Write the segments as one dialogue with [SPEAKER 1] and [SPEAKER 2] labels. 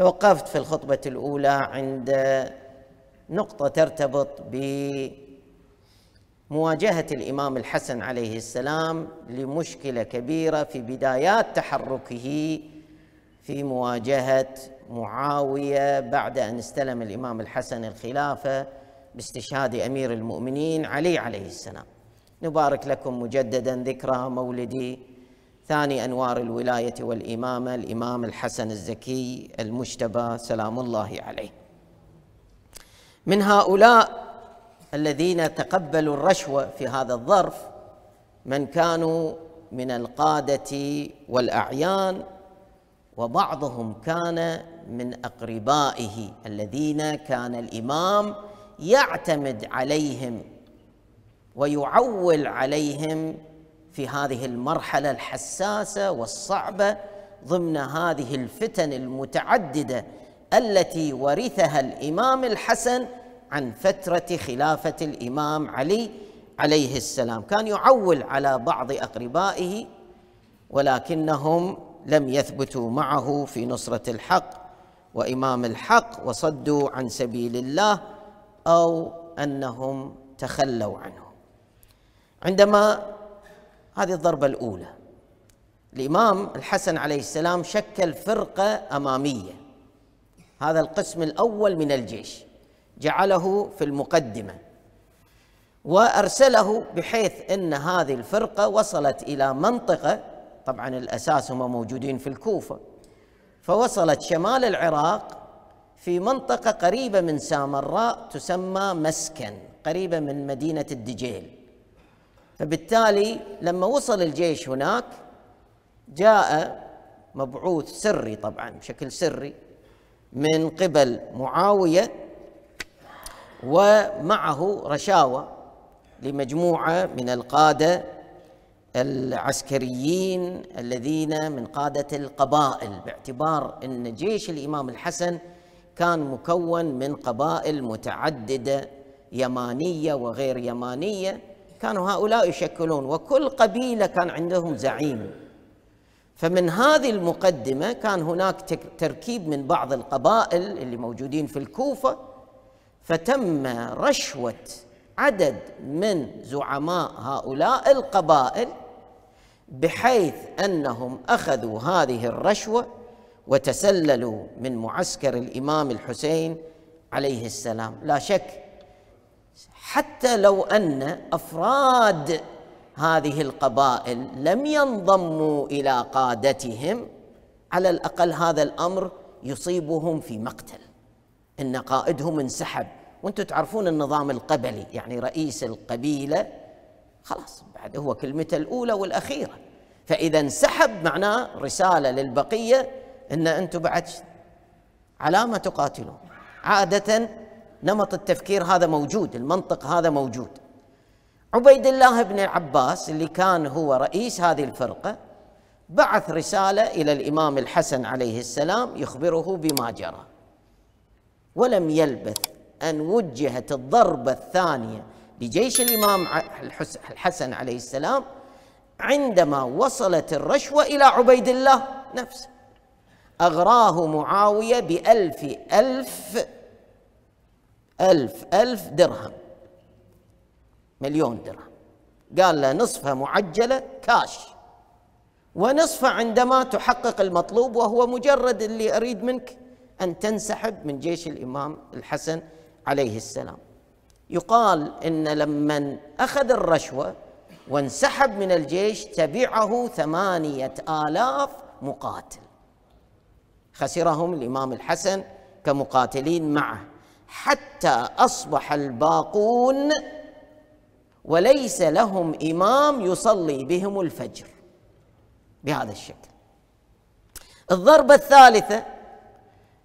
[SPEAKER 1] توقفت في الخطبة الأولى عند نقطة ترتبط بمواجهة الإمام الحسن عليه السلام لمشكلة كبيرة في بدايات تحركه في مواجهة معاوية بعد أن استلم الإمام الحسن الخلافة باستشهاد أمير المؤمنين علي عليه السلام نبارك لكم مجددا ذكرى مولدي ثاني أنوار الولاية والإمامة الإمام الحسن الزكي المجتبى سلام الله عليه من هؤلاء الذين تقبلوا الرشوة في هذا الظرف من كانوا من القادة والأعيان وبعضهم كان من أقربائه الذين كان الإمام يعتمد عليهم ويعول عليهم في هذه المرحله الحساسه والصعبه ضمن هذه الفتن المتعدده التي ورثها الامام الحسن عن فتره خلافه الامام علي عليه السلام كان يعول على بعض اقربائه ولكنهم لم يثبتوا معه في نصره الحق وامام الحق وصدوا عن سبيل الله او انهم تخلوا عنه عندما هذه الضربة الأولى الإمام الحسن عليه السلام شكل فرقة أمامية هذا القسم الأول من الجيش جعله في المقدمة وأرسله بحيث أن هذه الفرقة وصلت إلى منطقة طبعا الأساس هم موجودين في الكوفة فوصلت شمال العراق في منطقة قريبة من سامراء تسمى مسكن قريبة من مدينة الدجيل فبالتالي لما وصل الجيش هناك جاء مبعوث سري طبعا بشكل سري من قبل معاويه ومعه رشاوى لمجموعه من القاده العسكريين الذين من قاده القبائل باعتبار ان جيش الامام الحسن كان مكون من قبائل متعدده يمانيه وغير يمانيه كانوا هؤلاء يشكلون وكل قبيلة كان عندهم زعيم فمن هذه المقدمة كان هناك تركيب من بعض القبائل اللي موجودين في الكوفة فتم رشوة عدد من زعماء هؤلاء القبائل بحيث انهم اخذوا هذه الرشوه وتسللوا من معسكر الامام الحسين عليه السلام لا شك حتى لو ان افراد هذه القبائل لم ينضموا الى قادتهم على الاقل هذا الامر يصيبهم في مقتل ان قائدهم انسحب وانتم تعرفون النظام القبلي يعني رئيس القبيله خلاص بعد هو كلمته الاولى والاخيره فاذا انسحب معناه رساله للبقيه ان انتم بعد على ما تقاتلون عاده نمط التفكير هذا موجود المنطق هذا موجود عبيد الله بن العباس اللي كان هو رئيس هذه الفرقة بعث رسالة إلى الإمام الحسن عليه السلام يخبره بما جرى ولم يلبث أن وجهت الضربة الثانية لجيش الإمام الحسن عليه السلام عندما وصلت الرشوة إلى عبيد الله نفسه أغراه معاوية بألف ألف ألف ألف درهم مليون درهم قال له نصفها معجلة كاش ونصفها عندما تحقق المطلوب وهو مجرد اللي أريد منك أن تنسحب من جيش الإمام الحسن عليه السلام يقال إن لمن أخذ الرشوة وانسحب من الجيش تبعه ثمانية آلاف مقاتل خسرهم الإمام الحسن كمقاتلين معه حتى اصبح الباقون وليس لهم امام يصلي بهم الفجر بهذا الشكل الضربه الثالثه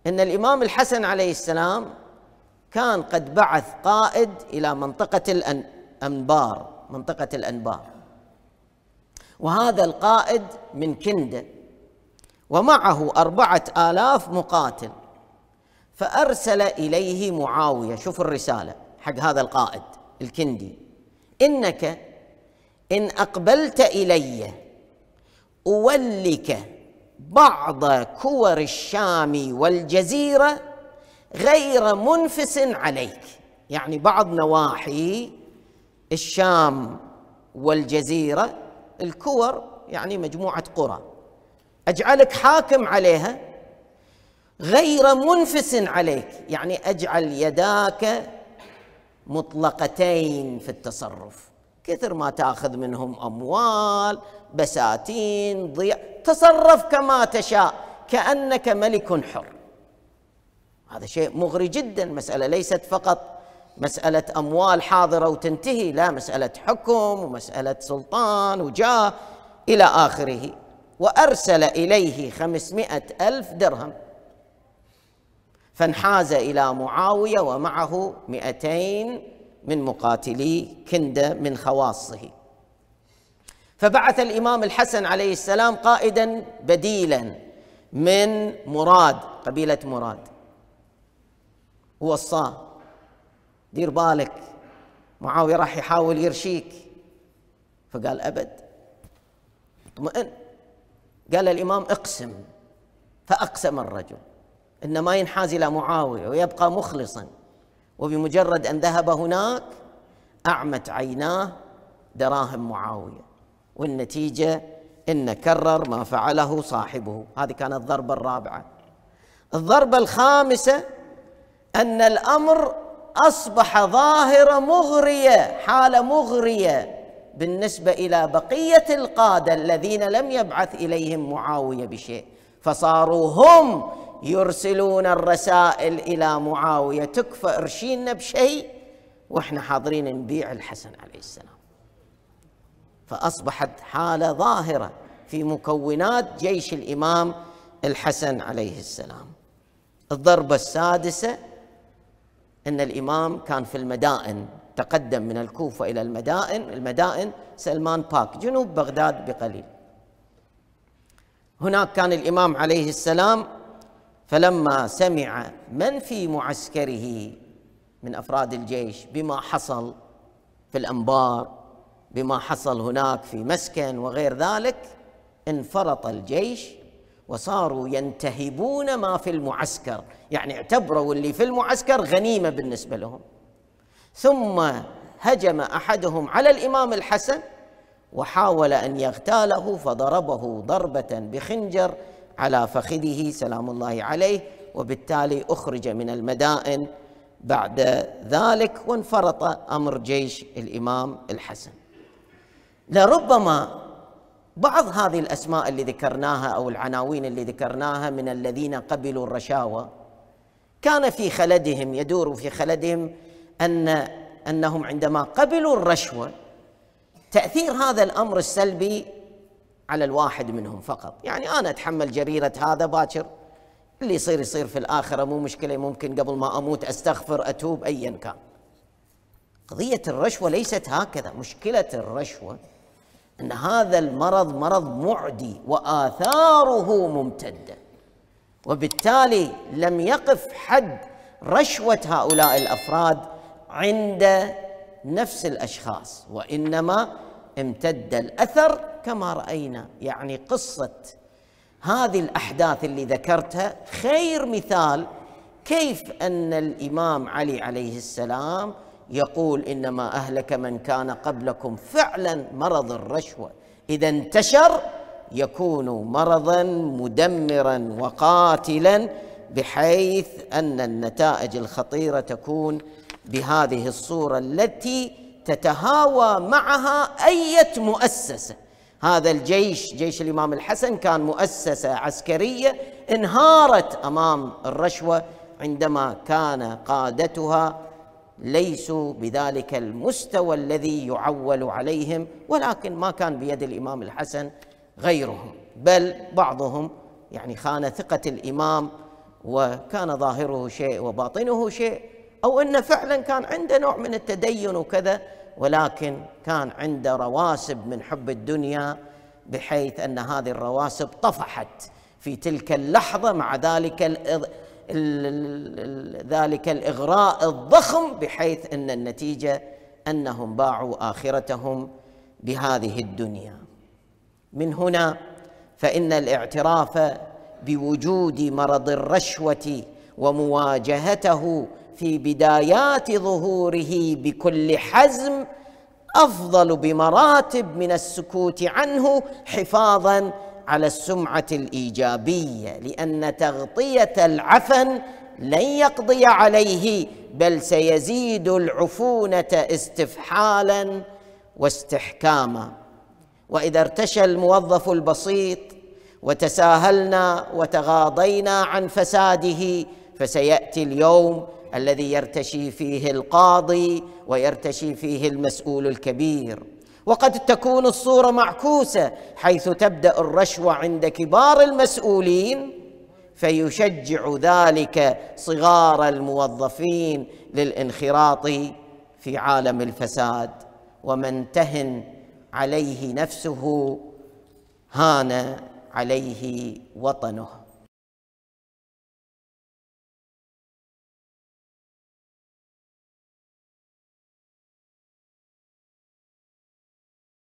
[SPEAKER 1] ان الامام الحسن عليه السلام كان قد بعث قائد الى منطقه الانبار منطقه الانبار وهذا القائد من كنده ومعه اربعه الاف مقاتل فأرسل إليه معاوية شوف الرسالة حق هذا القائد الكندي إنك إن أقبلت إلي أولك بعض كور الشام والجزيرة غير منفس عليك يعني بعض نواحي الشام والجزيرة الكور يعني مجموعة قرى أجعلك حاكم عليها غير منفس عليك يعني اجعل يداك مطلقتين في التصرف كثر ما تاخذ منهم اموال بساتين ضيع تصرف كما تشاء كانك ملك حر هذا شيء مغري جدا مساله ليست فقط مساله اموال حاضره وتنتهي لا مساله حكم ومساله سلطان وجاه الى اخره وارسل اليه خمسمائه الف درهم فانحاز إلى معاوية ومعه مئتين من مقاتلي كندة من خواصه فبعث الإمام الحسن عليه السلام قائدا بديلا من مراد قبيلة مراد ووصاه دير بالك معاوية راح يحاول يرشيك فقال أبد اطمئن قال الإمام اقسم فأقسم الرجل إنما ينحاز إلى معاوية ويبقى مخلصا وبمجرد أن ذهب هناك أعمت عيناه دراهم معاوية والنتيجة إن كرر ما فعله صاحبه هذه كانت الضربة الرابعة الضربة الخامسة أن الأمر أصبح ظاهرة مغرية حالة مغرية بالنسبة إلى بقية القادة الذين لم يبعث إليهم معاوية بشيء فصاروا هم يرسلون الرسائل إلى معاوية تكفى إرشينا بشيء وإحنا حاضرين نبيع الحسن عليه السلام فأصبحت حالة ظاهرة في مكونات جيش الإمام الحسن عليه السلام الضربة السادسة أن الإمام كان في المدائن تقدم من الكوفة إلى المدائن المدائن سلمان باك جنوب بغداد بقليل هناك كان الإمام عليه السلام فلما سمع من في معسكره من افراد الجيش بما حصل في الانبار بما حصل هناك في مسكن وغير ذلك انفرط الجيش وصاروا ينتهبون ما في المعسكر يعني اعتبروا اللي في المعسكر غنيمه بالنسبه لهم ثم هجم احدهم على الامام الحسن وحاول ان يغتاله فضربه ضربه بخنجر على فخذه سلام الله عليه وبالتالي اخرج من المدائن بعد ذلك وانفرط امر جيش الامام الحسن. لربما بعض هذه الاسماء اللي ذكرناها او العناوين اللي ذكرناها من الذين قبلوا الرشاوى كان في خلدهم يدور في خلدهم ان انهم عندما قبلوا الرشوه تاثير هذا الامر السلبي على الواحد منهم فقط يعني أنا أتحمل جريرة هذا باكر اللي يصير يصير في الآخرة مو مشكلة ممكن قبل ما أموت أستغفر أتوب أيا كان قضية الرشوة ليست هكذا مشكلة الرشوة أن هذا المرض مرض معدي وآثاره ممتدة وبالتالي لم يقف حد رشوة هؤلاء الأفراد عند نفس الأشخاص وإنما امتد الأثر كما راينا يعني قصه هذه الاحداث اللي ذكرتها خير مثال كيف ان الامام علي عليه السلام يقول انما اهلك من كان قبلكم فعلا مرض الرشوه اذا انتشر يكون مرضا مدمرا وقاتلا بحيث ان النتائج الخطيره تكون بهذه الصوره التي تتهاوى معها اية مؤسسه هذا الجيش جيش الامام الحسن كان مؤسسه عسكريه انهارت امام الرشوه عندما كان قادتها ليسوا بذلك المستوى الذي يعول عليهم ولكن ما كان بيد الامام الحسن غيرهم بل بعضهم يعني خان ثقه الامام وكان ظاهره شيء وباطنه شيء او انه فعلا كان عنده نوع من التدين وكذا ولكن كان عنده رواسب من حب الدنيا بحيث ان هذه الرواسب طفحت في تلك اللحظه مع ذلك ذلك الاغراء الضخم بحيث ان النتيجه انهم باعوا اخرتهم بهذه الدنيا. من هنا فان الاعتراف بوجود مرض الرشوه ومواجهته في بدايات ظهوره بكل حزم افضل بمراتب من السكوت عنه حفاظا على السمعه الايجابيه لان تغطيه العفن لن يقضي عليه بل سيزيد العفونه استفحالا واستحكاما واذا ارتشى الموظف البسيط وتساهلنا وتغاضينا عن فساده فسياتي اليوم الذي يرتشي فيه القاضي ويرتشي فيه المسؤول الكبير وقد تكون الصوره معكوسه حيث تبدا الرشوه عند كبار المسؤولين فيشجع ذلك صغار الموظفين للانخراط في عالم الفساد ومن تهن عليه نفسه هان عليه وطنه